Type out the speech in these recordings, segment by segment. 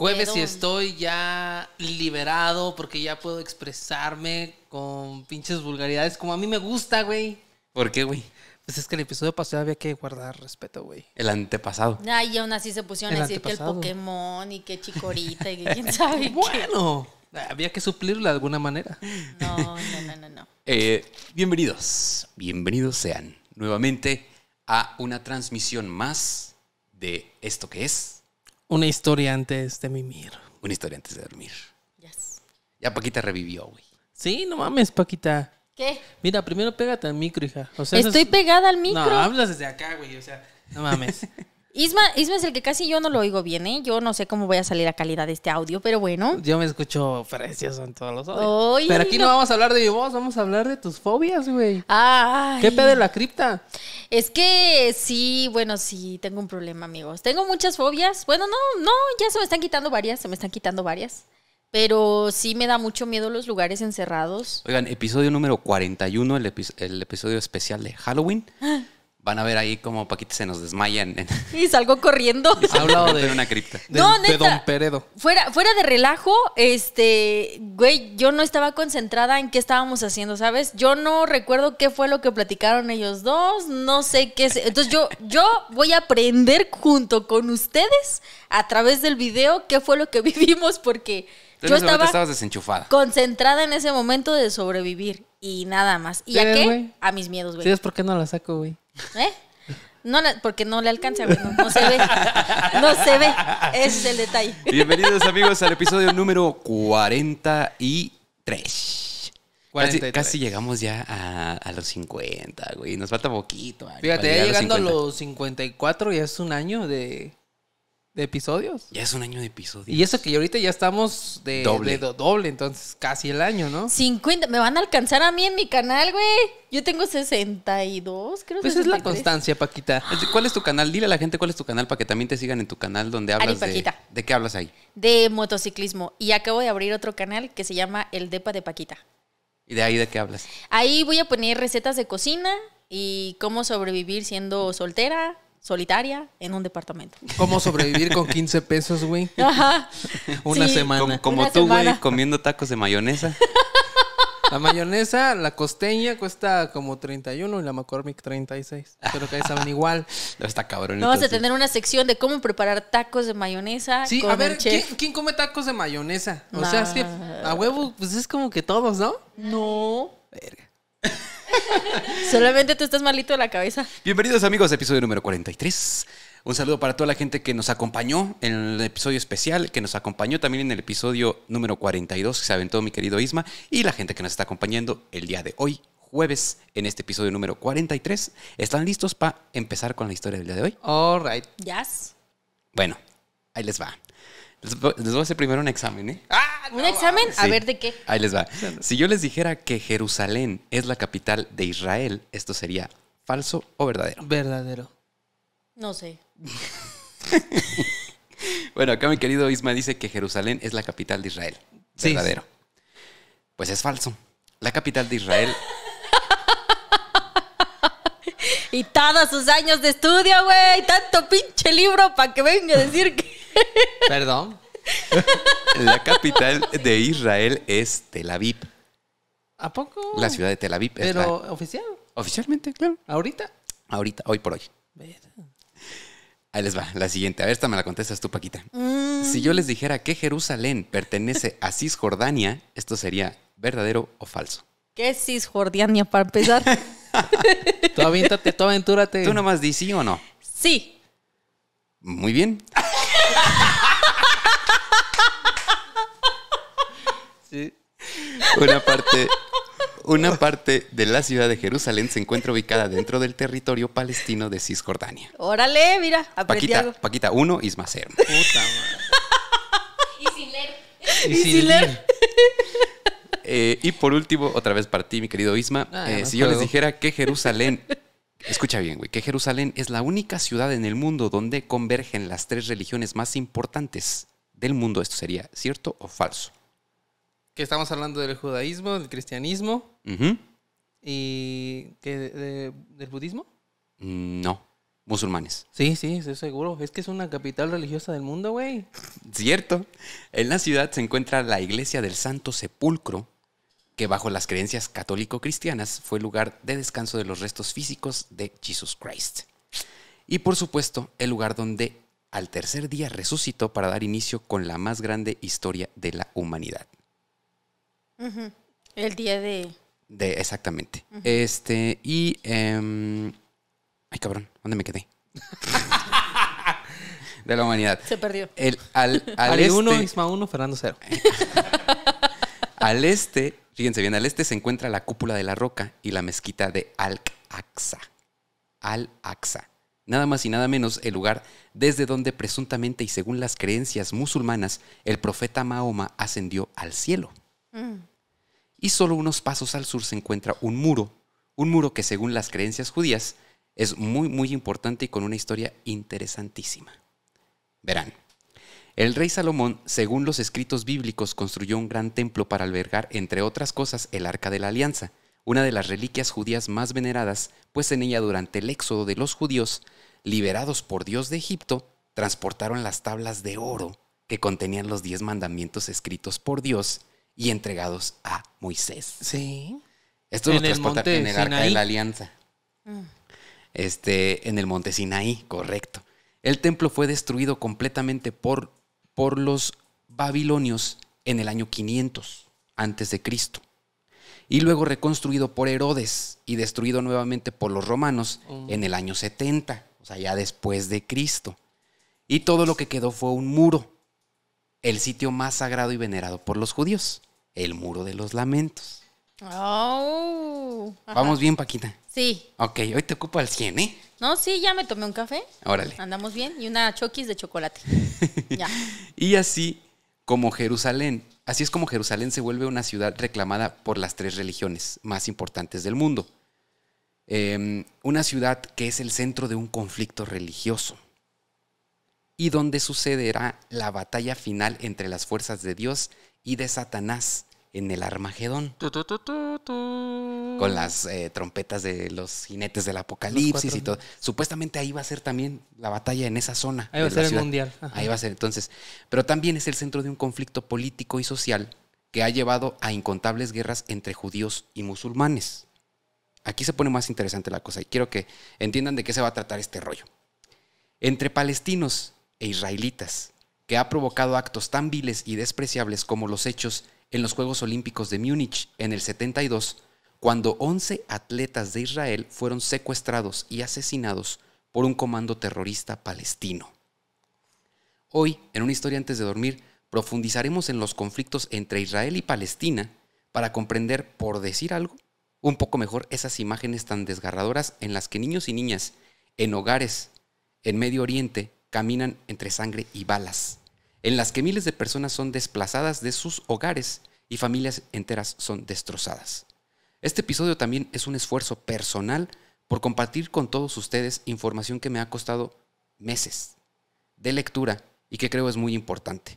jueves y estoy ya liberado porque ya puedo expresarme con pinches vulgaridades como a mí me gusta, güey. ¿Por qué, güey? Pues es que el episodio pasado había que guardar respeto, güey. El antepasado. Ay, y aún así se pusieron a decir que el Pokémon y que Chicorita y que quién sabe. bueno, había que suplirlo de alguna manera. No, no, no, no. no. Eh, bienvenidos, bienvenidos sean nuevamente a una transmisión más de esto que es una historia antes de mimir. Una historia antes de dormir. Yes. Ya Paquita revivió, güey. Sí, no mames, Paquita. ¿Qué? Mira, primero pégate al micro, hija. O Estoy pegada al micro. No, hablas desde acá, güey. O sea, no mames. Isma, Isma es el que casi yo no lo oigo bien, ¿eh? Yo no sé cómo voy a salir a calidad de este audio, pero bueno. Yo me escucho precioso en todos los audios. pero aquí no... vamos a hablar de mi voz, vamos a hablar de tus fobias, güey. ¿Qué pedo de la cripta? Es que sí, bueno, sí, tengo un problema, amigos. Tengo muchas fobias. Bueno, no, no, ya se me están quitando varias, se me están quitando varias. Pero sí me da mucho miedo los lugares encerrados. Oigan, episodio número 41, el, el episodio especial de Halloween. Ah van a ver ahí como Paquita se nos desmayan Y salgo corriendo. Ha de una cripta. De, Don Peredo. Fuera, fuera de relajo, este, güey, yo no estaba concentrada en qué estábamos haciendo, ¿sabes? Yo no recuerdo qué fue lo que platicaron ellos dos, no sé qué. Entonces yo, yo voy a aprender junto con ustedes a través del video qué fue lo que vivimos porque... yo estaba desenchufada. Concentrada en ese momento de sobrevivir y nada más. ¿Y a qué? A mis miedos, güey. ¿Sabes por qué no la saco, güey? ¿Eh? porque no le alcanza, güey. no, se ve. No se ve. Ese es el detalle. Bienvenidos amigos al episodio número 43. Casi, llegamos ya a, los 50, güey. Nos falta poquito. Fíjate, ya llegando a los 54 ya es un año de, episodios. Ya es un año de episodios. Y eso que ahorita ya estamos de doble. doble, entonces casi el año, ¿no? 50, me van a alcanzar a mí en mi canal, güey. Yo tengo 62, creo que Pues es la constancia, Paquita. ¿Cuál es tu canal? Dile a la gente cuál es tu canal para que también te sigan en tu canal donde hablas de... ¿De qué hablas ahí? De motociclismo. Y acabo de abrir otro canal que se llama El Depa de Paquita. ¿Y de ahí de qué hablas? Ahí voy a poner recetas de cocina y cómo sobrevivir siendo soltera solitaria en un departamento. ¿Cómo sobrevivir con 15 pesos, güey? Ajá. Una semana. Como, tú, güey, comiendo tacos de mayonesa. La mayonesa, la costeña cuesta como 31 y la McCormick 36. Creo que ahí saben igual. No está cabrón. vamos a tener una sección de cómo preparar tacos de mayonesa. Sí, a ver, ¿quién, come tacos de mayonesa? O sea, es que a huevo, pues es como que todos, ¿no? No. Verga. Solamente tú estás malito de la cabeza. Bienvenidos amigos, episodio número 43. Un saludo para toda la gente que nos acompañó en el episodio especial, que nos acompañó también en el episodio número 42 que se aventó mi querido Isma y la gente que nos está acompañando el día de hoy, jueves, en este episodio número 43. ¿Están listos para empezar con la historia del día de hoy? All right. Yes. Bueno, ahí les va. Les voy a hacer primero un examen, ¿eh? Ah. ¿Un examen? A ver, ¿de qué? Ahí les va. Si yo les dijera que Jerusalén es la capital de Israel, ¿esto sería falso o verdadero? Verdadero. No sé. bueno, acá mi querido Isma dice que Jerusalén es la capital de Israel. verdadero. Pues es falso. La capital de Israel. y todos sus años de estudio, güey. Tanto pinche libro para que venga a decir que. Perdón. La capital de Israel es Tel Aviv. ¿A poco? La ciudad de Tel Aviv. ¿Pero oficial? Oficialmente, claro. ¿Ahorita? Ahorita, hoy por hoy. Ahí les va, la siguiente. A ver, esta me la contestas tú, Paquita. Mm. Si yo les dijera que Jerusalén pertenece a Cisjordania, ¿esto sería verdadero o falso? ¿Qué es Cisjordania para empezar? tú aviéntate, aventúrate. Tú nomás di sí o no. Sí. Muy bien. Una parte, una parte de la ciudad de Jerusalén se encuentra ubicada dentro del territorio palestino de Cisjordania. Órale, mira, Paquita, Paquita 1, Isma Puta madre. Y sin leer. Y, sin leer. Eh, y por último, otra vez para ti, mi querido Isma, ah, eh, si yo les dijera que Jerusalén, escucha bien, güey, que Jerusalén es la única ciudad en el mundo donde convergen las tres religiones más importantes del mundo, esto sería cierto o falso estamos hablando del judaísmo, del cristianismo y que del budismo. Mm, no, musulmanes. Sí, sí, estoy seguro. Es que es una capital religiosa del mundo, güey. Cierto. En la ciudad se encuentra la iglesia del Santo Sepulcro, que bajo las creencias católico-cristianas fue lugar de descanso de los restos físicos de Jesus Christ. Y por supuesto, el lugar donde al tercer día resucitó para dar inicio con la más grande historia de la humanidad. El día de... de exactamente. Este, y... Em, ay, cabrón, ¿dónde me quedé? de la humanidad. Se perdió. El, al, al este, 1, Isma 1, Fernando 0. al este, fíjense bien, al este se encuentra la cúpula de la roca y la mezquita de Al-Aqsa. Al-Aqsa. Nada más y nada menos el lugar desde donde presuntamente y según las creencias musulmanas el profeta Mahoma ascendió al cielo. Mm y solo unos pasos al sur se encuentra un muro, un muro que según las creencias judías es muy muy importante y con una historia interesantísima. Verán, el rey Salomón, según los escritos bíblicos, construyó un gran templo para albergar, entre otras cosas, el Arca de la Alianza, una de las reliquias judías más veneradas, pues en ella durante el éxodo de los judíos, liberados por Dios de Egipto, transportaron las tablas de oro que contenían los diez mandamientos escritos por Dios y entregados a Moisés. Sí. Esto lo transporta en el arca de la alianza. Mm. Este, en el monte Sinaí, correcto. El templo fue destruido completamente por, por los babilonios en el año 500 antes de Cristo. Y luego reconstruido por Herodes y destruido nuevamente por los romanos mm. en el año 70, o sea, ya después de Cristo. Y todo lo que quedó fue un muro, el sitio más sagrado y venerado por los judíos el muro de los lamentos. Oh, Vamos bien, Paquita. Sí. Ok, hoy te ocupo al 100, ¿eh? No, sí, ya me tomé un café. Órale. Andamos bien y una choquis de chocolate. ya. Y así como Jerusalén, así es como Jerusalén se vuelve una ciudad reclamada por las tres religiones más importantes del mundo. Em, una ciudad que es el centro de un conflicto religioso y donde sucederá la batalla final entre las fuerzas de Dios y de Satanás en el Armagedón. con las eh, trompetas de los jinetes del apocalipsis y todo. Supuestamente ahí va a ser también la batalla en esa zona. Ahí va a ser el mundial. Ahí va a ser entonces. Pero también es el centro de un conflicto político y social que ha llevado a incontables guerras entre judíos y musulmanes. Aquí se pone más interesante la cosa y quiero que entiendan de qué se va a tratar este rollo. Entre palestinos e israelitas, que ha provocado actos tan viles y despreciables como los hechos en los Juegos Olímpicos de Múnich en el 72, cuando 11 atletas de Israel fueron secuestrados y asesinados por un comando terrorista palestino. Hoy, en una historia antes de dormir, profundizaremos en los conflictos entre Israel y Palestina para comprender, por decir algo, un poco mejor esas imágenes tan desgarradoras en las que niños y niñas, en hogares, en Medio Oriente, caminan entre sangre y balas en las que miles de personas son desplazadas de sus hogares y familias enteras son destrozadas. Este episodio también es un esfuerzo personal por compartir con todos ustedes información que me ha costado meses de lectura y que creo es muy importante.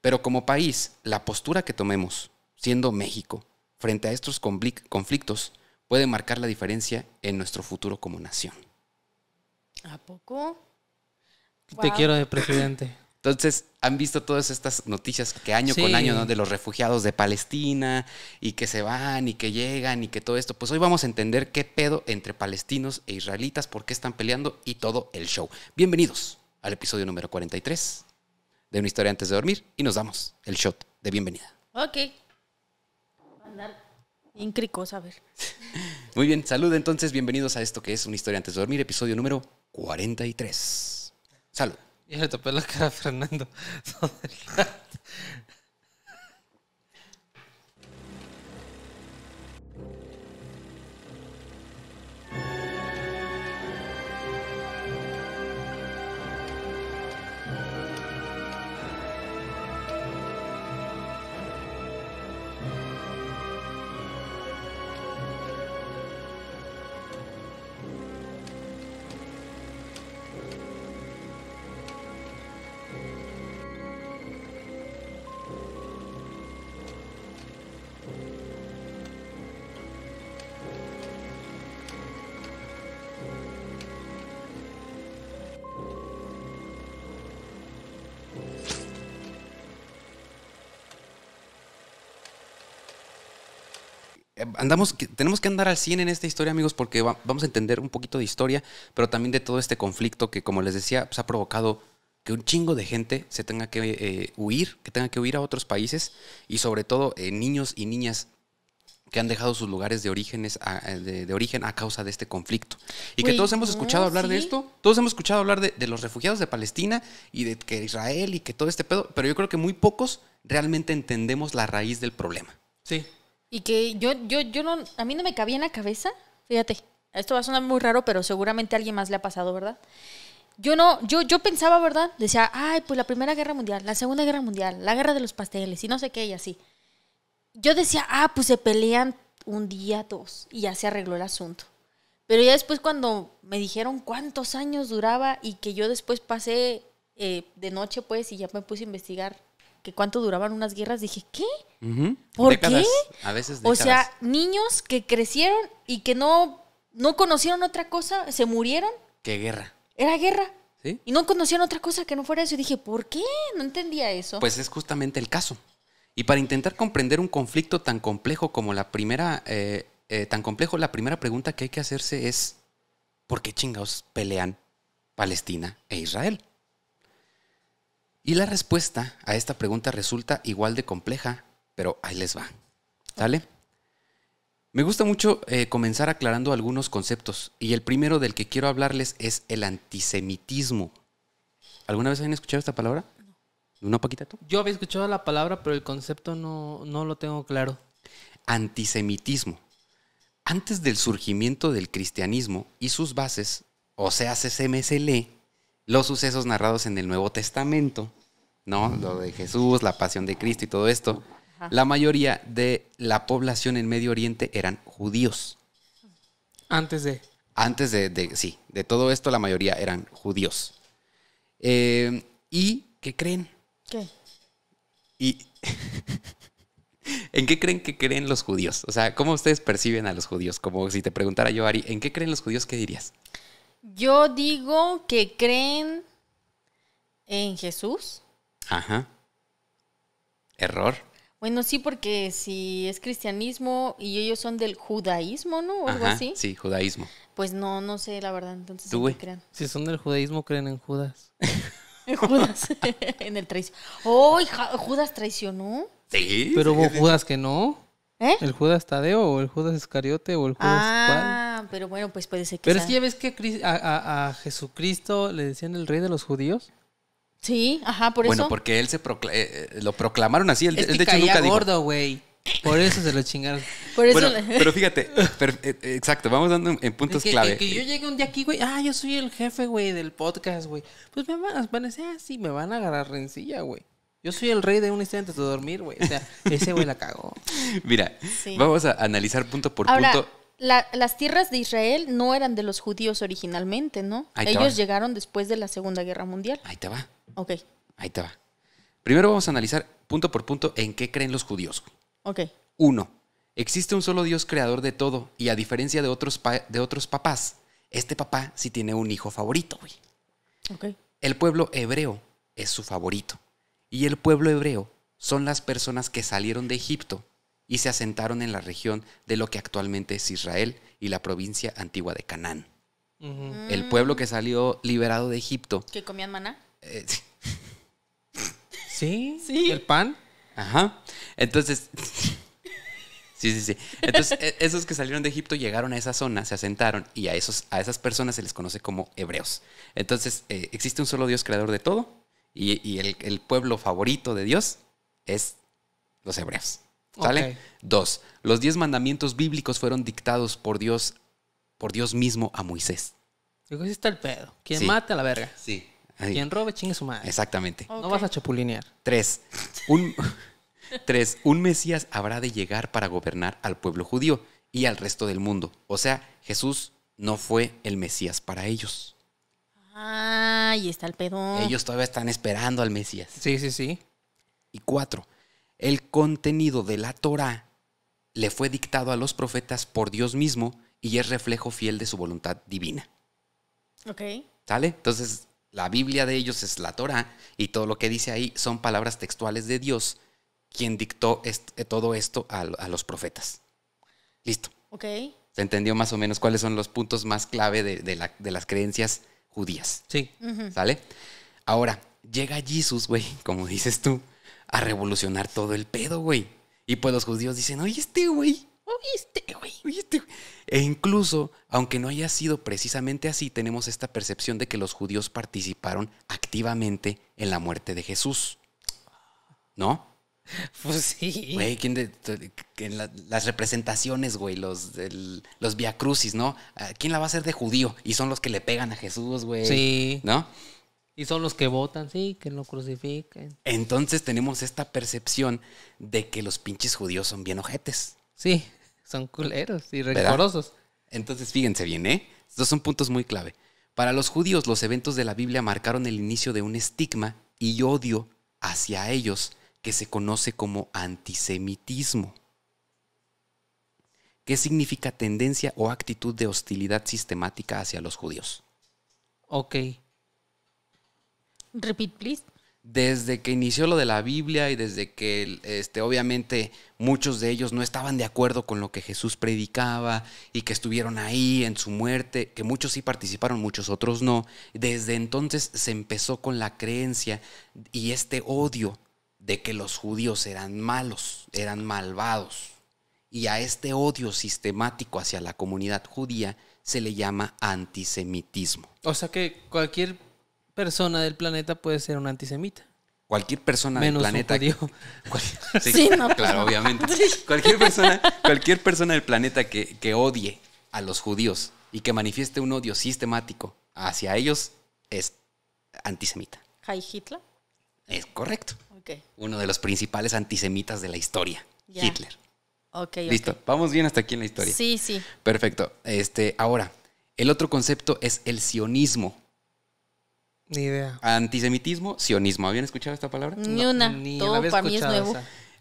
Pero como país, la postura que tomemos, siendo México, frente a estos conflictos, puede marcar la diferencia en nuestro futuro como nación. ¿A poco? Te quiero de presidente. Entonces, han visto todas estas noticias que año con año, De los refugiados de Palestina y que se van y que llegan y que todo esto. Pues hoy vamos a entender qué pedo entre palestinos e israelitas, por qué están peleando y todo el show. Bienvenidos al episodio número 43 de Una historia antes de dormir y nos damos el shot de bienvenida. Ok. Andar dar a ver. Muy bien, salud entonces, bienvenidos a esto que es Una historia antes de dormir, episodio número 43. Salud. Y le tapé la cara a Fernando. Eh, andamos, tenemos que andar al 100 en esta historia, amigos, porque vamos a entender un poquito de historia, pero también de todo este conflicto que, como les decía, pues, ha provocado que un chingo de gente se tenga que eh, huir, que tenga que huir a otros países y sobre todo eh, niños y niñas que han dejado sus lugares de, orígenes de, origen a causa de este conflicto. Y que todos hemos escuchado hablar de esto, todos hemos escuchado hablar de, de, los refugiados de Palestina y de que Israel y que todo este pedo, pero yo creo que muy pocos realmente entendemos la raíz del problema. Sí. Y que yo, yo, yo no, a mí no me cabía en la cabeza, fíjate, esto va a sonar muy raro, pero seguramente a alguien más le ha pasado, ¿verdad? Yo no, yo, yo pensaba, ¿verdad? Decía, ay, pues la Primera Guerra Mundial, la Segunda Guerra Mundial, la Guerra de los Pasteles y no sé qué y así. Yo decía, ah, pues se pelean un día, dos, y ya se arregló el asunto. Pero ya después cuando me dijeron cuántos años duraba y que yo después pasé eh, de noche, pues, y ya me puse a investigar que cuánto duraban unas guerras, dije, ¿qué? ¿Por qué? A veces O sea, niños que crecieron y que no, no conocieron otra cosa, se murieron. ¿Qué guerra? Era guerra. Y no conocían otra cosa que no fuera eso. Y dije, ¿por qué? No entendía eso. Pues es justamente el caso. Y para intentar comprender un conflicto tan complejo como la primera, eh, eh, tan complejo, la primera pregunta que hay que hacerse es, ¿por qué chingados pelean Palestina e Israel? Y la respuesta a esta pregunta resulta igual de compleja, pero ahí les va. ¿Sale? Me gusta mucho eh, comenzar aclarando algunos conceptos y el primero del que quiero hablarles es el antisemitismo. ¿Alguna vez han escuchado esta palabra? No. ¿No, Yo había escuchado la palabra, pero el concepto no, no lo tengo claro. Antisemitismo. Antes del surgimiento del cristianismo y sus bases, o sea, csmsl los sucesos narrados en el Nuevo Testamento, ¿no? Lo de Jesús, la pasión de Cristo y todo esto. La mayoría de la población en Medio Oriente eran judíos. Antes de. Antes de, sí, de todo esto la mayoría eran judíos. Eh, ¿Y qué creen? ¿Qué? ¿Y en qué creen que creen los judíos? O sea, ¿cómo ustedes perciben a los judíos? Como si te preguntara yo, Ari, ¿en qué creen los judíos? ¿Qué dirías? Yo digo que creen en Jesús. Ajá. Error. Bueno, sí, porque si es cristianismo y ellos son del judaísmo, ¿no? O algo así. Sí, judaísmo. Pues no, no sé, la verdad. Entonces, Si son del judaísmo, creen en Judas. en Judas, en el traición. ¡Oh, Judas traicionó! Sí. Pero hubo Judas que no. ¿Eh? ¿El Judas Tadeo o el Judas Iscariote o el Judas Ah, pero bueno, pues puede ser que Pero es que ya ves que a, Jesucristo le decían el rey de los judíos. Sí, ajá, por bueno, eso. Bueno, porque él se eh, eh, lo proclamaron así. Él, es que de hecho nunca gordo, güey. Por eso se lo chingaron. Por eso pero fíjate, eh, exacto, vamos dando en puntos clave. Que yo llegue un día aquí, güey, ah, yo soy el jefe, güey, del podcast, güey. Pues me van, van a decir, así, ah, me van a agarrar rencilla, güey. Yo soy el rey de un instante antes de dormir, güey. O sea, ese güey la cagó. Mira, vamos a analizar punto por punto. las tierras de Israel no eran de los judíos originalmente, ¿no? Ellos llegaron después de la Segunda Guerra Mundial. Ahí te va. Ok. Ahí te va. Primero vamos a analizar punto por punto en qué creen los judíos. Ok. Uno, existe un solo Dios creador de todo y a diferencia de otros, de otros papás, este papá sí tiene un hijo favorito, güey. Ok. El pueblo hebreo es su favorito. Y el pueblo hebreo son las personas que salieron de Egipto y se asentaron en la región de lo que actualmente es Israel y la provincia antigua de Canaán. El pueblo que salió liberado de Egipto. ¿Que comían maná? Eh, ¿Sí? ¿Sí? ¿El pan? Ajá. Entonces... Sí, sí, sí. Entonces, e-, esos que salieron de Egipto llegaron a esa zona, se asentaron y a, esos, a esas personas se les conoce como hebreos. Entonces, eh, existe un solo Dios creador de todo, y, el, pueblo favorito de Dios es los hebreos. ¿Sale? Dos, los diez mandamientos bíblicos fueron dictados por Dios, por Dios mismo a Moisés. Digo, está el pedo. Quien a la verga. Sí. Quien robe, chingue su madre. Exactamente. No vas a chapulinear. Tres, tres, un Mesías habrá de llegar para gobernar al pueblo judío y al resto del mundo. O sea, Jesús no fue el Mesías para ellos. Ah, está el pedón. Ellos todavía están esperando al Mesías. Sí, sí, sí. Y cuatro, el contenido de la Torah le fue dictado a los profetas por Dios mismo y es reflejo fiel de su voluntad divina. Ok. ¿Sale? Entonces, la Biblia de ellos es la Torah y todo lo que dice ahí son palabras textuales de Dios, quien dictó eh, todo esto a, los profetas. Listo. Ok. ¿Se entendió más o menos cuáles son los puntos más clave de las creencias judías. Sí. ¿Sale? Ahora, llega Jesús, güey, como dices tú, a revolucionar todo el pedo, güey. Y pues los judíos dicen, oye, este güey, oye, este güey, oye, este E incluso, aunque no haya sido precisamente así, tenemos esta percepción de que los judíos participaron activamente en la muerte de Jesús. ¿No? Pues sí. Güey, ¿quién las representaciones, güey, los, los viacrucis, ¿no? Ah, ¿Quién la va a hacer de judío? Y son los que le pegan a Jesús, güey. Sí. ¿No? Y son los que votan, sí, que no crucifiquen. Entonces tenemos esta percepción de que los pinches judíos son bien ojetes. Sí, son culeros y rencorosos. Entonces fíjense bien, ¿eh? Estos son puntos muy clave. Para los judíos, los eventos de la Biblia marcaron el inicio de un estigma y odio hacia ellos que se conoce como antisemitismo. ¿Qué significa tendencia o actitud de hostilidad sistemática hacia los judíos? Ok. Repeat, please. Desde que inició lo de la Biblia y desde que este, obviamente muchos de ellos no estaban de acuerdo con lo que Jesús predicaba y que estuvieron ahí en su muerte, que muchos sí participaron, muchos otros no, desde entonces se empezó con la creencia y este odio de que los judíos eran malos, eran malvados. Y a este odio sistemático hacia la comunidad judía se le llama antisemitismo. O sea que cualquier persona del planeta puede ser un antisemita. Cualquier persona del planeta. sí, claro, obviamente. Cualquier persona, cualquier persona del planeta que, que odie a los judíos y que manifieste un odio sistemático hacia ellos es antisemita. ¿Hay Hitler? Es correcto. Uno de los principales antisemitas de la historia, Hitler. Listo, vamos bien hasta aquí en la historia. Sí, sí. Perfecto. Este, ahora, el otro concepto es el sionismo. Ni idea. Antisemitismo, sionismo. ¿Habían escuchado esta palabra? Ni una. Ni para mí es nuevo.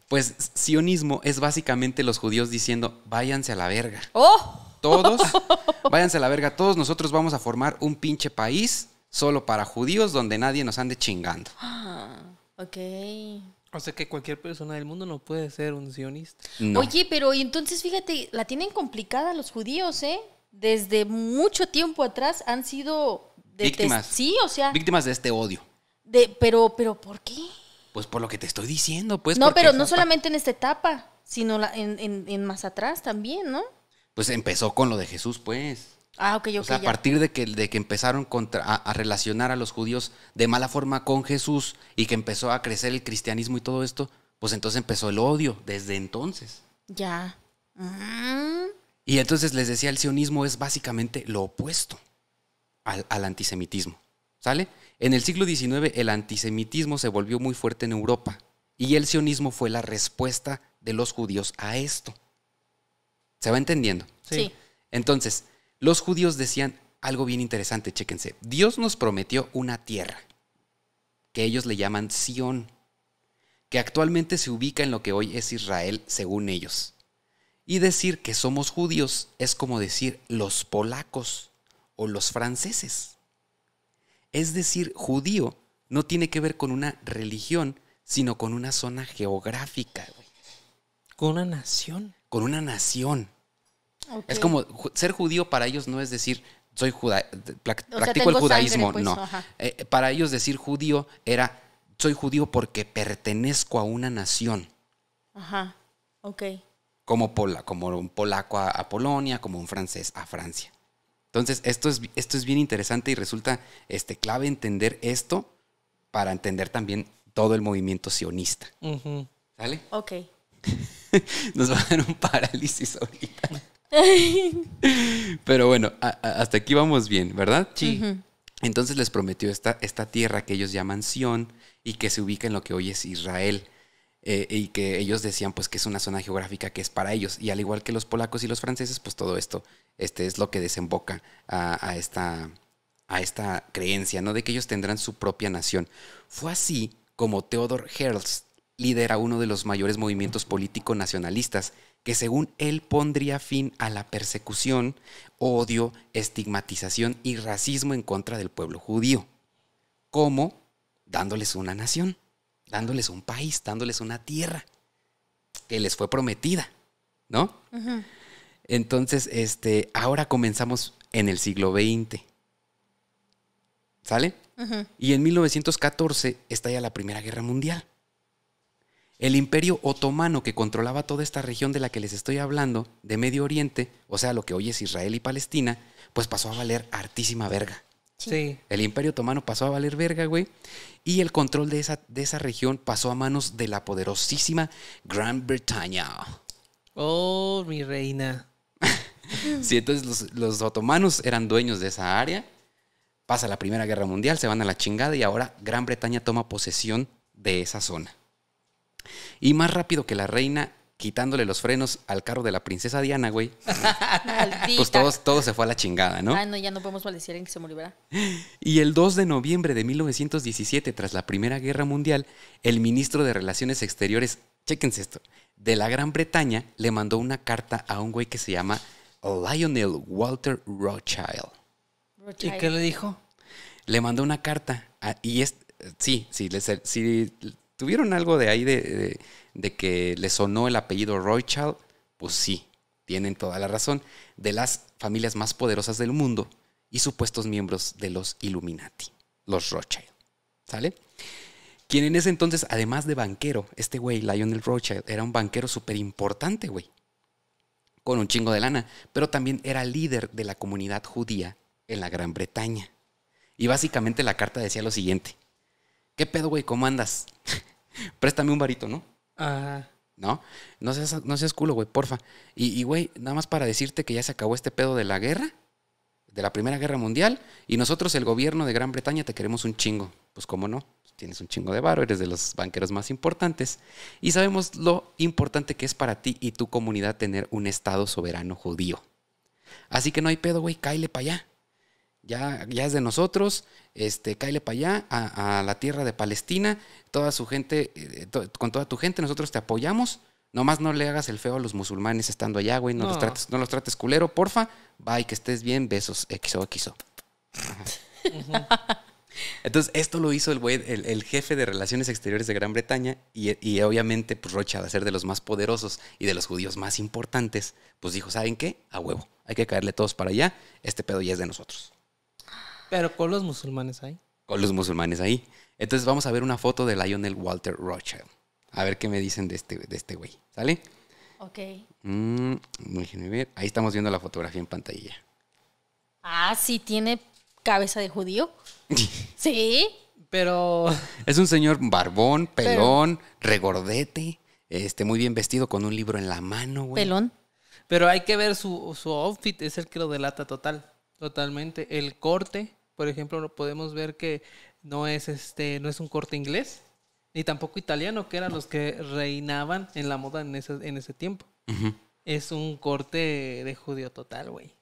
Pues sionismo es básicamente los judíos diciendo, váyanse a la verga. ¡Oh! Todos, váyanse a la verga. Todos nosotros vamos a formar un pinche país solo para judíos donde nadie nos ande chingando. ¡Ah! Ok. O sea que cualquier persona del mundo no puede ser un sionista. Oye, pero entonces fíjate, la tienen complicada los judíos, ¿eh? Desde mucho tiempo atrás han sido víctimas. Sí, o sea. Víctimas de este odio. De, pero, pero ¿por qué? Pues por lo que te estoy diciendo, pues. No, pero no solamente en esta etapa, sino en, en más atrás también, ¿no? Pues empezó con lo de Jesús, pues. Ah, a partir de que, de que empezaron a, relacionar a los judíos de mala forma con Jesús y que empezó a crecer el cristianismo y todo esto, pues entonces empezó el odio desde entonces. Ya. Mm. Y entonces les decía, el sionismo es básicamente lo opuesto al, al antisemitismo. ¿Sale? En el siglo XIX el antisemitismo se volvió muy fuerte en Europa y el sionismo fue la respuesta de los judíos a esto. ¿Se va entendiendo? Sí. Entonces, los judíos decían algo bien interesante, chéquense. Dios nos prometió una tierra, que ellos le llaman Sión, que actualmente se ubica en lo que hoy es Israel, según ellos. Y decir que somos judíos es como decir los polacos o los franceses. Es decir, judío no tiene que ver con una religión, sino con una zona geográfica. Con una nación. Con una nación. Es como ser judío para ellos no es decir soy juda, practico el judaísmo, pues, no. Eh, para ellos decir judío era soy judío porque pertenezco a una nación. Ajá, ok. Como, pola, como un polaco a, Polonia, como un francés a Francia. Entonces, esto es, esto es bien interesante y resulta este, clave entender esto para entender también todo el movimiento sionista. ¿Sale? Ok. Nos va a dar un parálisis ahorita. Pero bueno, hasta aquí vamos bien, ¿verdad? Sí. Entonces les prometió esta, esta, tierra que ellos llaman Sión y que se ubica en lo que hoy es Israel. Eh, y que ellos decían pues que es una zona geográfica que es para ellos. Y al igual que los polacos y los franceses, pues todo esto este es lo que desemboca a, esta, a esta creencia, ¿no? De que ellos tendrán su propia nación. Fue así como Theodor Herzl lidera uno de los mayores movimientos político nacionalistas que según él pondría fin a la persecución, odio, estigmatización y racismo en contra del pueblo judío. ¿Cómo? Dándoles una nación, dándoles un país, dándoles una tierra que les fue prometida, ¿no? Entonces, este, ahora comenzamos en el siglo XX. ¿Sale? Y en 1914 estalla la Primera Guerra Mundial. El imperio otomano que controlaba toda esta región de la que les estoy hablando, de Medio Oriente, o sea, lo que hoy es Israel y Palestina, pues pasó a valer artísima verga. Sí. El imperio otomano pasó a valer verga, güey. Y el control de esa, de esa región pasó a manos de la poderosísima Gran Bretaña. Oh, mi reina. sí, entonces los, los otomanos eran dueños de esa área. Pasa la Primera Guerra Mundial, se van a la chingada y ahora Gran Bretaña toma posesión de esa zona. Y más rápido que la reina, quitándole los frenos al carro de la princesa Diana, güey. pues todos, todo se fue a la chingada, ¿no? ya no podemos maldecir en que se murió, Y el 2 de noviembre de 1917, tras la Primera Guerra Mundial, el ministro de Relaciones Exteriores, chéquense esto, de la Gran Bretaña le mandó una carta a un güey que se llama Lionel Walter Rothschild. ¿Y qué le dijo? Le mandó una carta y es, sí, sí, le sí ¿Tuvieron algo de ahí de, que le sonó el apellido Rothschild? Pues sí, tienen toda la razón. De las familias más poderosas del mundo y supuestos miembros de los Illuminati, los Rothschild. ¿Sale? Quien en ese entonces, además de banquero, este güey, Lionel Rothschild, era un banquero súper importante, güey. Con un chingo de lana, pero también era líder de la comunidad judía en la Gran Bretaña. Y básicamente la carta decía lo siguiente. ¿Qué pedo, güey? ¿Cómo andas? Préstame un varito, ¿no? ¿No? No seas, no culo, güey, porfa. Y, güey, nada más para decirte que ya se acabó este pedo de la guerra, de la Primera Guerra Mundial, y nosotros, el gobierno de Gran Bretaña, te queremos un chingo. Pues, ¿cómo no? Tienes un chingo de varo, eres de los banqueros más importantes, y sabemos lo importante que es para ti y tu comunidad tener un Estado soberano judío. Así que no hay pedo, güey, cáile para allá ya, ya es de nosotros, este, para allá, a, la tierra de Palestina, toda su gente, eh, con toda tu gente, nosotros te apoyamos. Nomás no le hagas el feo a los musulmanes estando allá, güey. No, Los, trates, no los trates culero, porfa. Bye, que estés bien. Besos, XOXO. Entonces, esto lo hizo el, el, jefe de Relaciones Exteriores de Gran Bretaña y, obviamente, pues Rocha, de ser de los más poderosos y de los judíos más importantes, pues dijo, ¿saben qué? A huevo, hay que caerle todos para allá, este pedo ya es de nosotros. Pero con los musulmanes ahí. Con los musulmanes ahí. Entonces vamos a ver una foto de Lionel Walter Rothschild. A ver qué me dicen de este, de este güey. ¿Sale? Ok. Muy mm, déjenme Ahí estamos viendo la fotografía en pantalla. Ah, sí, tiene cabeza de judío. sí. Pero. Es un señor barbón, pelón, regordete, este, muy bien vestido, con un libro en la mano, güey. Pelón. Pero hay que ver su, su outfit, es el que lo delata total. Totalmente. El corte, por ejemplo, podemos ver que no es este, no es un corte inglés, ni tampoco italiano, que eran los que reinaban en la moda en ese, en ese tiempo. Es un corte de judío total, güey.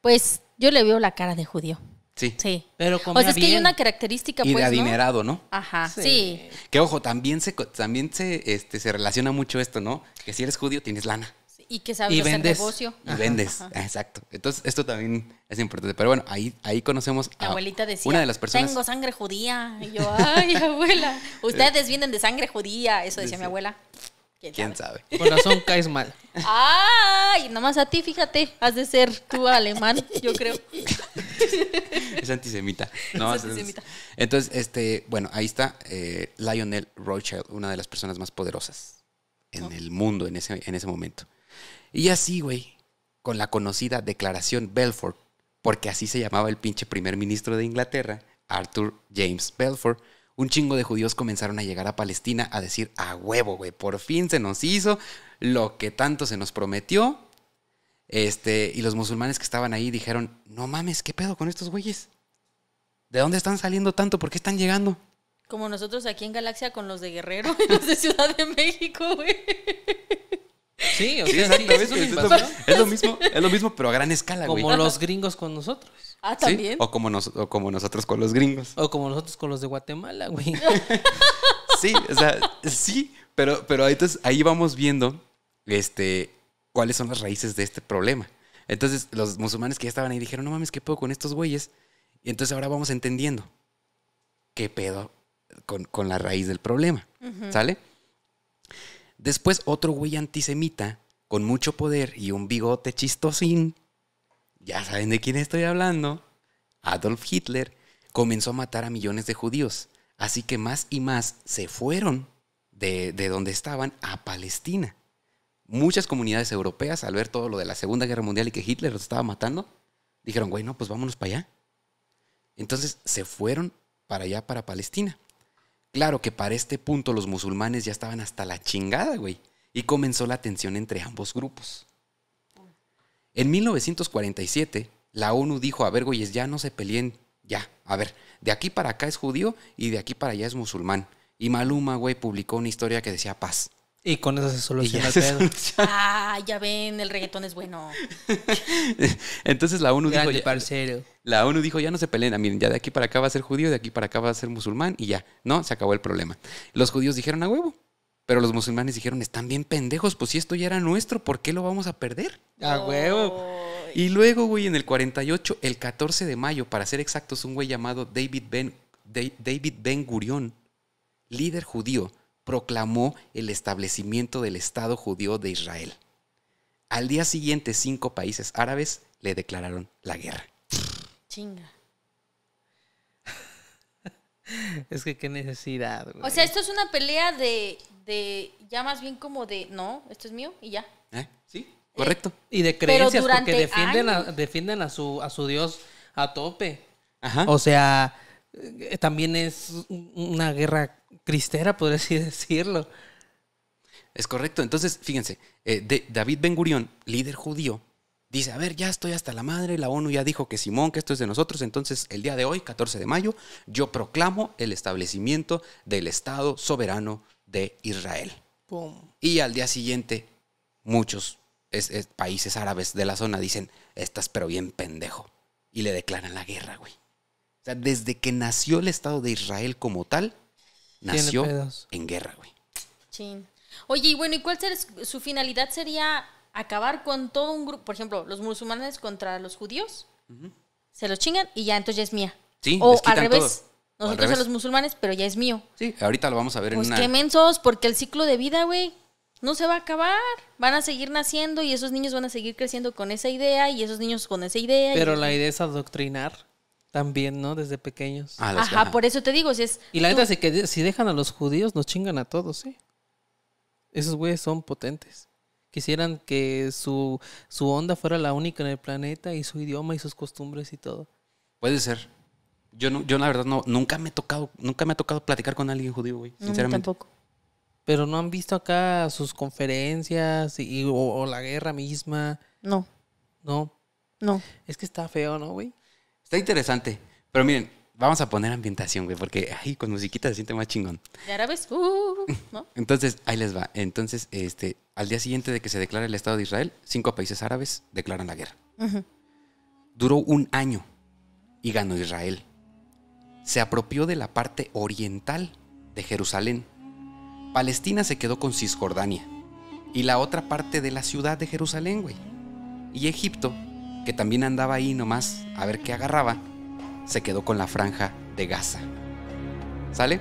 Pues yo le veo la cara de judío. Sí. Sí. Pero o sea, es que hay una característica y de pues, adinerado, ¿no? Ajá. Sí. Que ojo, también se también se este se relaciona mucho esto, ¿no? Que si eres judío tienes lana. Y que sabes el negocio. Y vendes, ah, exacto. Entonces, esto también es importante. Pero bueno, ahí, ahí conocemos a abuelita una de las personas. Tengo sangre judía. Y yo, ay, abuela, ustedes vienen de sangre judía. Eso decía mi abuela. ¿Quién, sabe? sabe? Por razón caes mal. Ay, más a ti, fíjate, has de ser tú alemán, yo creo. es antisemita. No, es antisemita. Entonces, este, bueno, ahí está eh, Lionel Rothschild, una de las personas más poderosas en el mundo en ese, en ese momento. Y así, güey, con la conocida declaración Belfort, porque así se llamaba el pinche primer ministro de Inglaterra, Arthur James Belfort, un chingo de judíos comenzaron a llegar a Palestina a decir, a huevo, güey, por fin se nos hizo lo que tanto se nos prometió. Este, y los musulmanes que estaban ahí dijeron, no mames, ¿qué pedo con estos güeyes? ¿De dónde están saliendo tanto? ¿Por qué están llegando? Como nosotros aquí en Galaxia con los de Guerrero y los de Ciudad de México, güey. Sí, o sea, es, lo mismo, es lo mismo, pero a gran escala, como los gringos con nosotros. Ah, también. O, como como nosotros con los gringos. O como nosotros con los de Guatemala, güey. sí, o sea, sí, pero, pero entonces ahí vamos viendo este, cuáles son las raíces de este problema. Entonces, los musulmanes que ya estaban ahí dijeron, no mames, ¿qué pedo con estos güeyes? Y entonces ahora vamos entendiendo qué pedo con, la raíz del problema. ¿Sale? Después otro güey antisemita con mucho poder y un bigote chistosín, ya saben de quién estoy hablando, Adolf Hitler, comenzó a matar a millones de judíos. Así que más y más se fueron de, de donde estaban a Palestina. Muchas comunidades europeas, al ver todo lo de la Segunda Guerra Mundial y que Hitler los estaba matando, dijeron, güey, no, pues vámonos para allá. Entonces se fueron para allá, para Palestina. Claro que para este punto los musulmanes ya estaban hasta la chingada, güey, y comenzó la tensión entre ambos grupos. En 1947, la ONU dijo, a ver, güeyes, ya no se peleen, ya, a ver, de aquí para acá es judío y de aquí para allá es musulmán. Y Maluma, güey, publicó una historia que decía paz. Y con eso se soluciona el pedo. Ah, ya ven, el reggaetón es bueno. Entonces la ONU dijo. La ONU dijo, ya no se peleen, miren, ya de aquí para acá va a ser judío, de aquí para acá va a ser musulmán, y ya, ¿no? Se acabó el problema. Los judíos dijeron a huevo. Pero los musulmanes dijeron, están bien pendejos, pues si esto ya era nuestro, ¿por qué lo vamos a perder? A huevo. Y luego, güey, en el 48, el 14 de mayo, para ser exactos, un güey llamado David Ben, David ben Gurión líder judío, proclamó el establecimiento del Estado judío de Israel. Al día siguiente, cinco países árabes le declararon la guerra. Chinga. es que qué necesidad, O sea, esto es una pelea de, ya más bien como de, no, esto es mío y ya. ¿Eh? Sí, eh, correcto. y de creencias, porque defienden, a, defienden a, su, a su Dios a tope. Ajá. O sea, eh, también es una guerra cristera, por así decirlo. Es correcto. Entonces, fíjense, eh, David Ben Gurión, líder judío, dice, a ver, ya estoy hasta la madre, la ONU ya dijo que Simón, que esto es de nosotros, entonces el día de hoy, 14 de mayo, yo proclamo el establecimiento del Estado soberano de Israel. Y al día siguiente, muchos países árabes de la zona dicen, estás pero bien pendejo. Y le declaran la guerra, güey. O sea, desde que nació el Estado de Israel como tal, nació en guerra, güey. Oye, y bueno, ¿y cuál sería su finalidad? ¿Sería acabar con todo un grupo? Por ejemplo, los musulmanes contra los judíos. Se los chingan y ya, entonces ya es mía. Sí, o al revés. Nosotros a los musulmanes, pero ya es mío. Sí, ahorita lo vamos a ver en pues una... qué mensos, porque el ciclo de vida, güey, no se va a acabar. Van a seguir naciendo y esos niños van a seguir creciendo con esa idea y esos niños con esa idea. Pero la idea es adoctrinar también, ¿no? Desde pequeños. Ah, ajá, por eso te digo, si es... Y la neta, que, si dejan a los judíos, nos chingan a todos, ¿sí? ¿eh? Esos güeyes son potentes. Quisieran que su, su onda fuera la única en el planeta y su idioma y sus costumbres y todo. Puede ser. Yo, no, yo la verdad, no, nunca, me he tocado, nunca me ha tocado platicar con alguien judío, güey, mm, sinceramente. tampoco. Pero no han visto acá sus conferencias y, o la guerra misma. No. No. No. Es que está feo, ¿no, güey? Está interesante. Pero miren, vamos a poner ambientación, güey, porque ay, con musiquita se siente más chingón. De árabes, Entonces, ahí les va. Entonces, este, al día siguiente de que se declara el Estado de Israel, cinco países árabes declaran la guerra. Duró un año y ganó Israel. Se apropió de la parte oriental de Jerusalén. Palestina se quedó con Cisjordania y la otra parte de la ciudad de Jerusalén, güey. Y Egipto que también andaba ahí nomás a ver qué agarraba, se quedó con la franja de Gaza. ¿Sale?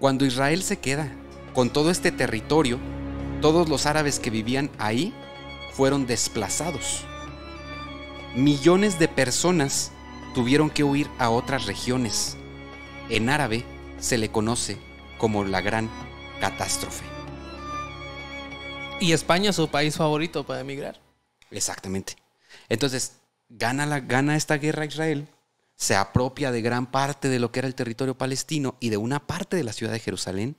Cuando Israel se queda con todo este territorio, todos los árabes que vivían ahí fueron desplazados. Millones de personas tuvieron que huir a otras regiones. En árabe se le conoce como la gran catástrofe. ¿Y España es su país favorito para emigrar? Exactamente. Entonces, gana, la, gana esta guerra Israel, se apropia de gran parte de lo que era el territorio palestino y de una parte de la ciudad de Jerusalén.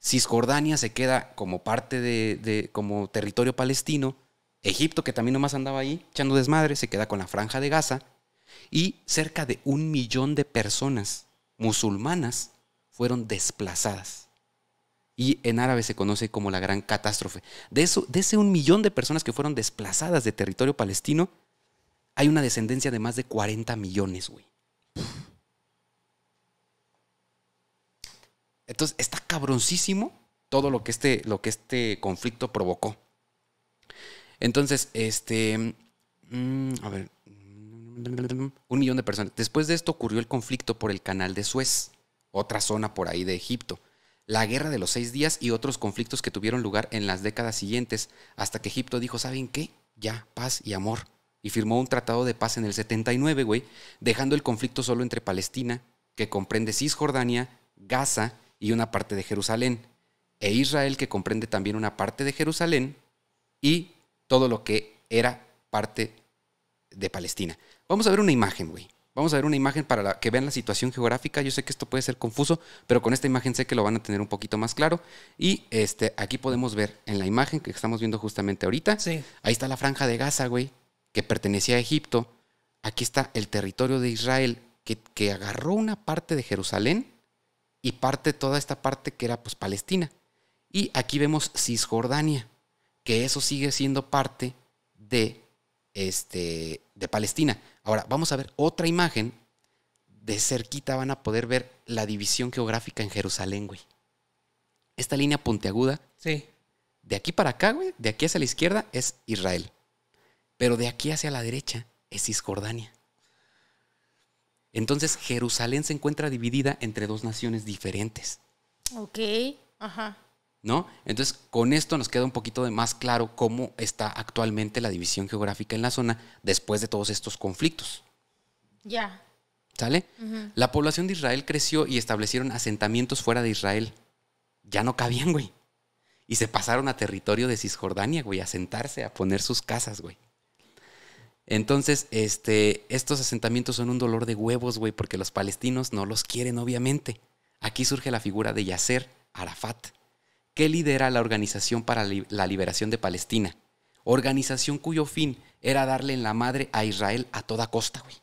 Cisjordania se queda como parte de, como territorio palestino. Egipto, que también nomás andaba ahí echando desmadre, se queda con la franja de Gaza. Y cerca de un millón de personas musulmanas fueron desplazadas y en árabe se conoce como la gran catástrofe. De, eso, de ese un millón de personas que fueron desplazadas de territorio palestino, hay una descendencia de más de 40 millones, güey. Entonces, está cabroncísimo todo lo que este, lo que este conflicto provocó. Entonces, este... Mm, a ver... Un millón de personas. Después de esto ocurrió el conflicto por el canal de Suez, otra zona por ahí de Egipto la guerra de los seis días y otros conflictos que tuvieron lugar en las décadas siguientes, hasta que Egipto dijo, ¿saben qué? Ya, paz y amor. Y firmó un tratado de paz en el 79, güey, dejando el conflicto solo entre Palestina, que comprende Cisjordania, Gaza y una parte de Jerusalén, e Israel, que comprende también una parte de Jerusalén y todo lo que era parte de Palestina. Vamos a ver una imagen, güey. Vamos a ver una imagen para que vean la situación geográfica. Yo sé que esto puede ser confuso, pero con esta imagen sé que lo van a tener un poquito más claro. Y este, aquí podemos ver en la imagen que estamos viendo justamente ahorita. Ahí está la franja de Gaza, güey, que pertenecía a Egipto. Aquí está el territorio de Israel que, que agarró una parte de Jerusalén y parte toda esta parte que era pues Palestina. Y aquí vemos Cisjordania, que eso sigue siendo parte de este, de Palestina. Ahora, vamos a ver otra imagen. De cerquita van a poder ver la división geográfica en Jerusalén, güey. Esta línea puntiaguda. Sí. De aquí para acá, güey, de aquí hacia la izquierda es Israel. Pero de aquí hacia la derecha es Cisjordania. Entonces Jerusalén se encuentra dividida entre dos naciones diferentes. Ok, ajá. ¿no? Entonces, con esto nos queda un poquito de más claro cómo está actualmente la división geográfica en la zona después de todos estos conflictos. Ya. ¿Sale? La población de Israel creció y establecieron asentamientos fuera de Israel. Ya no cabían, güey. Y se pasaron a territorio de Cisjordania, güey, a sentarse, a poner sus casas, güey. Entonces, este, estos asentamientos son un dolor de huevos, güey, porque los palestinos no los quieren, obviamente. Aquí surge la figura de Yasser Arafat, que lidera la Organización para la Liberación de Palestina, organización cuyo fin era darle en la madre a Israel a toda costa, güey.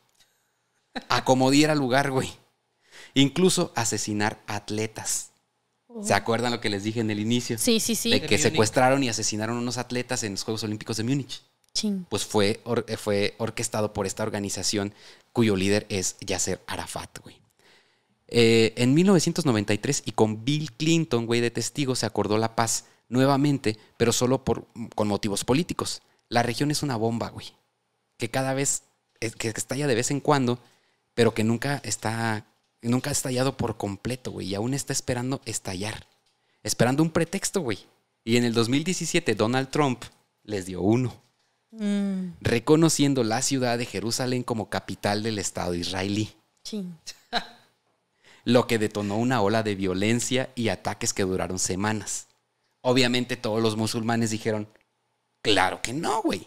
Acomodiera lugar, güey. Incluso asesinar atletas. ¿Se oh. acuerdan lo que les dije en el inicio? Sí, sí, sí. De, que secuestraron y asesinaron unos atletas en los Juegos Olímpicos de Múnich. Sí. Pues fue, fue orquestado por esta organización cuyo líder es Yasser Arafat, güey. Eh, en 1993 y con Bill Clinton, güey, de testigo, se acordó la paz nuevamente, pero solo por, con motivos políticos. La región es una bomba, güey, que cada vez, que estalla de vez en cuando, pero que nunca está, nunca ha estallado por completo, güey, y aún está esperando estallar, esperando un pretexto, güey. Y en el 2017 Donald Trump les dio uno, mm. reconociendo la ciudad de Jerusalén como capital del Estado israelí. Sí lo que detonó una ola de violencia y ataques que duraron semanas. Obviamente todos los musulmanes dijeron, claro que no, güey.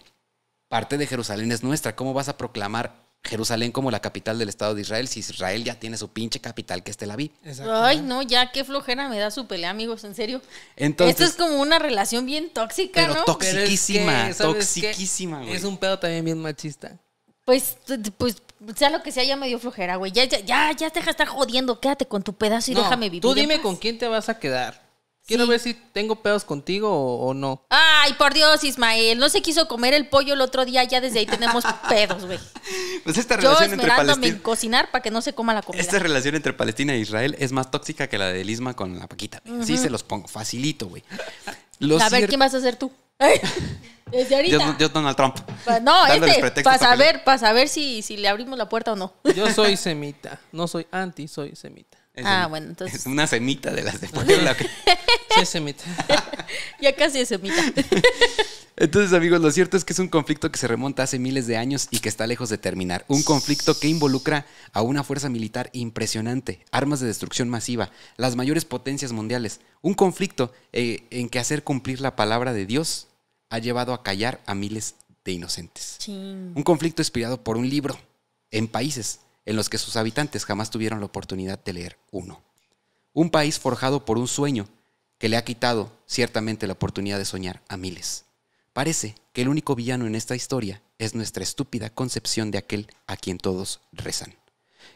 Parte de Jerusalén es nuestra. ¿Cómo vas a proclamar Jerusalén como la capital del Estado de Israel si Israel ya tiene su pinche capital que es Tel Aviv. Ay, no, ya qué flojera me da su pelea, amigos, en serio. Entonces, Esto es como una relación bien tóxica, ¿no? pero es toxiquísima, güey. Es un pedo también bien machista. Pues, pues sea lo que sea, ya me dio flojera, güey. Ya, ya, ya, ya deja de estar jodiendo. Quédate con tu pedazo y déjame vivir. Tú dime pues. con quién te vas a quedar. Quiero ver si tengo pedos contigo o, no. Ay, por Dios, Ismael. No se quiso comer el pollo el otro día. Ya desde ahí tenemos pedos, güey. Pues esta relación entre Palestina... cocinar para que no se coma la comida. Esta relación entre Palestina e Israel es más tóxica que la de Isma con la Paquita. Sí se los pongo. Facilito, güey a ver quién vas a ser tú. Desde ahorita. Yo, Donald Trump. Pues, no, este, para saber, para saber si, si le abrimos la puerta o no. Yo soy semita, no soy anti, soy semita. Es ah, bueno, entonces. Es una semita de las de Puebla. sí, semita. ya casi es semita. Entonces, amigos, lo cierto es que es un conflicto que se remonta hace miles de años y que está lejos de terminar. Un conflicto que involucra a una fuerza militar impresionante, armas de destrucción masiva, las mayores potencias mundiales. Un conflicto eh, en que hacer cumplir la palabra de Dios ha llevado a callar a miles de inocentes. Un conflicto inspirado por un libro en países en los que sus habitantes jamás tuvieron la oportunidad de leer uno. Un país forjado por un sueño que le ha quitado ciertamente la oportunidad de soñar a miles. Parece que el único villano en esta historia es nuestra estúpida concepción de aquel a quien todos rezan.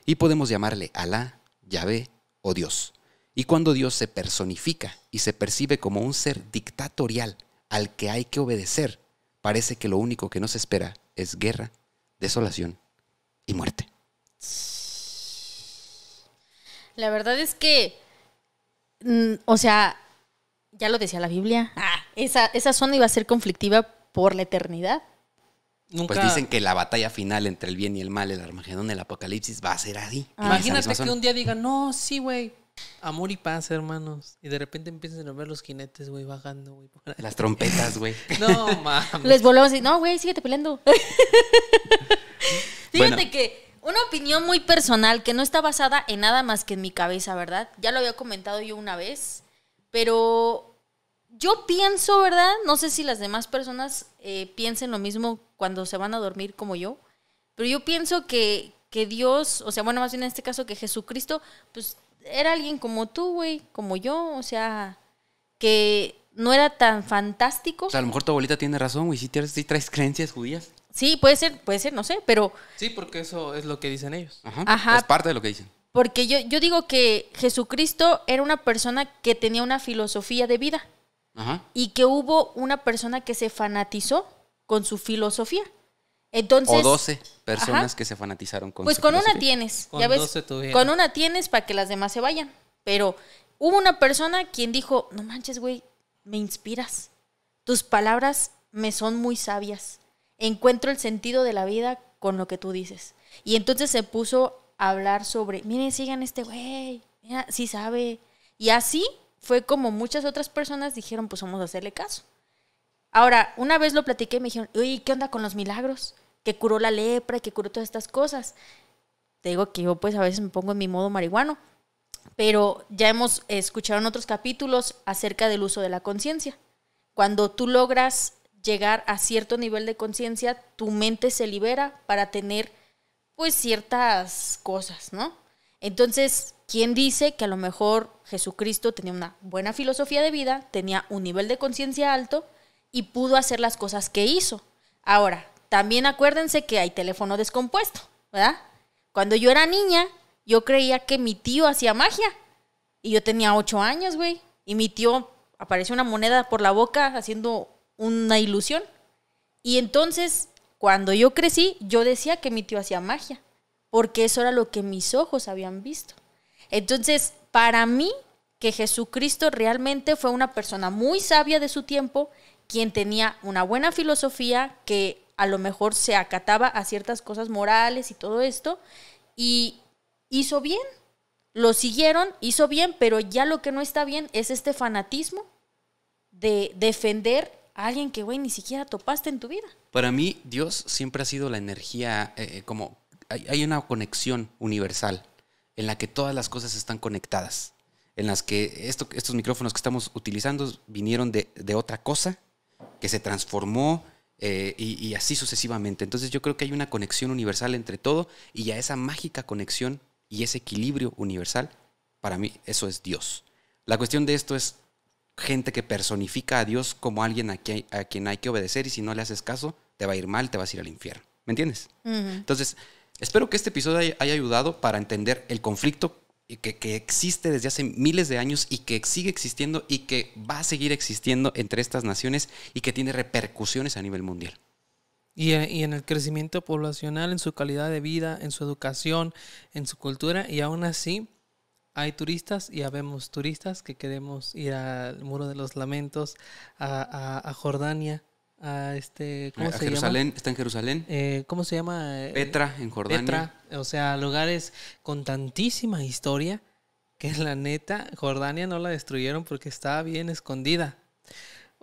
Y podemos llamarle Alá, Yahvé o Dios. Y cuando Dios se personifica y se percibe como un ser dictatorial al que hay que obedecer, parece que lo único que nos espera es guerra, desolación y muerte. La verdad es que, mm, o sea, ya lo decía la Biblia. Ah, esa, esa zona iba a ser conflictiva por la eternidad. Nunca. Pues dicen que la batalla final entre el bien y el mal, el Armagedón, el Apocalipsis, va a ser así. Ah. Imagínate que un día digan, no, sí, güey, amor y paz, hermanos. Y de repente empiezan a ver los jinetes, güey, bajando, güey. Las trompetas, güey. no, mames. Les volvemos a decir, no, güey, síguete peleando. Fíjate que una opinión muy personal que no está basada en nada más que en mi cabeza, ¿verdad? Ya lo había comentado yo una vez pero yo pienso, ¿verdad? No sé si las demás personas eh, piensen lo mismo cuando se van a dormir como yo, pero yo pienso que, Dios, o sea, bueno, más bien en este caso que Jesucristo, pues era alguien como tú, güey, como yo, o sea, que no era tan fantástico. O sea, a lo mejor tu abuelita tiene razón, güey, si traes, creencias judías. Sí, puede ser, puede ser, no sé, pero... Sí, porque eso es lo que dicen ellos. Ajá. Es parte de lo que dicen. Porque yo, yo digo que Jesucristo era una persona que tenía una filosofía de vida. Y que hubo una persona que se fanatizó con su filosofía. Entonces, o 12 personas que se fanatizaron con Pues con una tienes, ya ves. Con una tienes para que las demás se vayan. Pero hubo una persona quien dijo, no manches, güey, me inspiras. Tus palabras me son muy sabias. Encuentro el sentido de la vida con lo que tú dices. Y entonces se puso hablar sobre, miren, sigan este güey, si sabe. Y así fue como muchas otras personas dijeron, pues vamos a hacerle caso. Ahora, una vez lo platiqué y me dijeron, uy, ¿qué onda con los milagros? Que curó la lepra, que curó todas estas cosas. Te digo que yo pues a veces me pongo en mi modo marihuano, pero ya hemos escuchado en otros capítulos acerca del uso de la conciencia. Cuando tú logras llegar a cierto nivel de conciencia, tu mente se libera para tener pues ciertas cosas, ¿no? Entonces, ¿quién dice que a lo mejor Jesucristo tenía una buena filosofía de vida, tenía un nivel de conciencia alto y pudo hacer las cosas que hizo? Ahora, también acuérdense que hay teléfono descompuesto, ¿verdad? Cuando yo era niña, yo creía que mi tío hacía magia y yo tenía ocho años, güey, y mi tío apareció una moneda por la boca haciendo una ilusión. Y entonces cuando yo crecí, yo decía que mi tío hacía magia, porque eso era lo que mis ojos habían visto. Entonces, para mí, que Jesucristo realmente fue una persona muy sabia de su tiempo, quien tenía una buena filosofía, que a lo mejor se acataba a ciertas cosas morales y todo esto, y hizo bien. Lo siguieron, hizo bien, pero ya lo que no está bien es este fanatismo de defender alguien que, güey, ni siquiera topaste en tu vida. Para mí, Dios siempre ha sido la energía, eh, eh, como hay, una conexión universal en la que todas las cosas están conectadas, en las que esto, estos micrófonos que estamos utilizando vinieron de, otra cosa que se transformó eh, y, y así sucesivamente. Entonces yo creo que hay una conexión universal entre todo y a esa mágica conexión y ese equilibrio universal, para mí eso es Dios. La cuestión de esto es gente que personifica a Dios como alguien a quien, hay que obedecer y si no le haces caso, te va a ir mal, te vas a ir al infierno. ¿Me entiendes? Entonces, espero que este episodio haya ayudado para entender el conflicto que, que, existe desde hace miles de años y que sigue existiendo y que va a seguir existiendo entre estas naciones y que tiene repercusiones a nivel mundial. Y, eh, y en el crecimiento poblacional, en su calidad de vida, en su educación, en su cultura y aún así hay turistas y habemos turistas que queremos ir al Muro de los Lamentos, a, Jordania, a este, ¿cómo se Jerusalén, está en Jerusalén. Eh, ¿Cómo se llama? Eh, Petra, en Jordania. Petra, o sea, lugares con tantísima historia que la neta, Jordania no la destruyeron porque estaba bien escondida.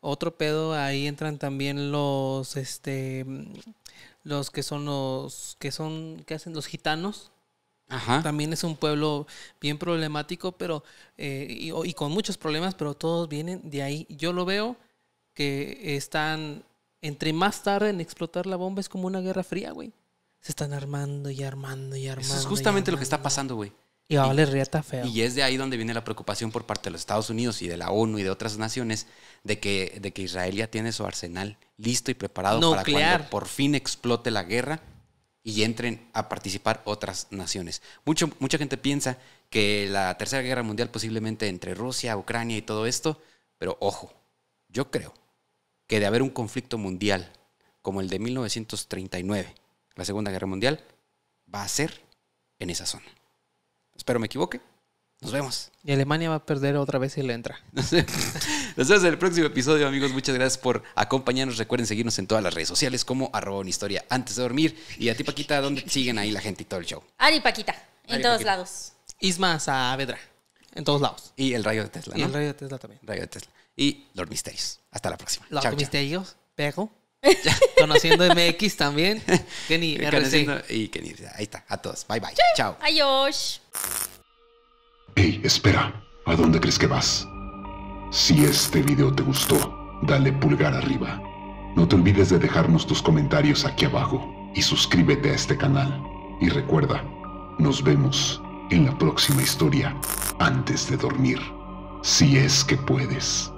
Otro pedo, ahí entran también los, este, los que son los, que son, que hacen los gitanos, también es un pueblo bien problemático, pero eh, y, con muchos problemas, pero todos vienen de ahí. Yo lo veo que están entre más tarde en explotar la bomba es como una guerra fría, güey. Se están armando y armando y armando. Eso es justamente lo que está pasando, güey. Y va a feo. Y es de ahí donde viene la preocupación por parte de los Estados Unidos y de la ONU y de otras naciones de que, de que Israel ya tiene su arsenal listo y preparado para cuando por fin explote la guerra y entren a participar otras naciones. Mucho, mucha gente piensa que la Tercera Guerra Mundial posiblemente entre Rusia, Ucrania y todo esto, pero ojo, yo creo que de haber un conflicto mundial como el de 1939, la Segunda Guerra Mundial, va a ser en esa zona. Espero me equivoque, nos vemos. Y Alemania va a perder otra vez si le entra. Nos vemos en el próximo episodio, amigos. Muchas gracias por acompañarnos. Recuerden seguirnos en todas las redes sociales como arroba historia antes de dormir. Y a ti, Paquita, ¿dónde siguen ahí la gente y todo el show? Ari Paquita, en todos lados. Isma Saavedra, en todos lados. Y el rayo de Tesla. Y el rayo de Tesla también. Rayo de Tesla. Y los misterios. Hasta la próxima. Los misterios, Pego. Conociendo MX también. Kenny, Y Kenny, ahí está. A todos. Bye bye. Chao. Adiós. Hey, espera. ¿A dónde crees que vas? Si este video te gustó, dale pulgar arriba. No te olvides de dejarnos tus comentarios aquí abajo y suscríbete a este canal. Y recuerda, nos vemos en la próxima historia antes de dormir, si es que puedes.